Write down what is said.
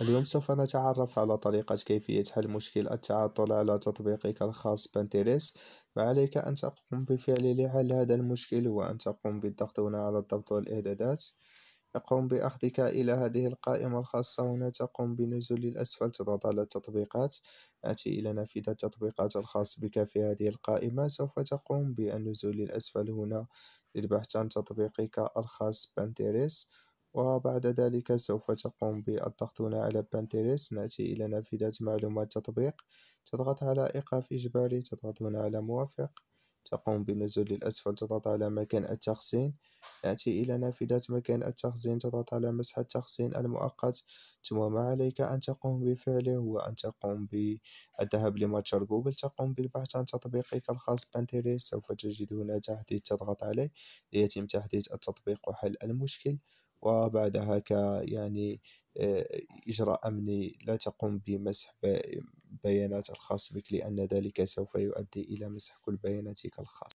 اليوم سوف نتعرف على طريقة كيفية حل مشكل التعطل على تطبيقك الخاص بانتيريس فعليك أن تقوم بفعل لحل هذا المشكل هو أن تقوم بالضغط هنا على الضبط والإعدادات يقوم بأخذك إلى هذه القائمة الخاصة هنا تقوم بنزول الأسفل تضغط على التطبيقات آتي إلى نافذة التطبيقات الخاص بك في هذه القائمة سوف تقوم بالنزول الأسفل هنا للبحث عن تطبيقك الخاص بانتيريس وبعد ذلك سوف تقوم بالضغط هنا على بانتيريس نأتي إلى نافذة معلومات تطبيق تضغط على إيقاف إجباري تضغط هنا على موافق تقوم بالنزول للأسفل تضغط على مكان التخزين نأتي إلى نافذة مكان التخزين تضغط على مسح التخزين المؤقت ثم ما عليك أن تقوم بفعله هو أن تقوم بالذهاب لمتجر جوجل تقوم بالبحث عن تطبيقك الخاص بانتيريس سوف تجد هنا تحديث تضغط عليه ليتم تحديث التطبيق وحل المشكل وبعدها ك يعني آه، إجراء أمني لا تقوم بمسح بيانات الخاص بك لأن ذلك سوف يؤدي إلى مسح كل بياناتك الخاصة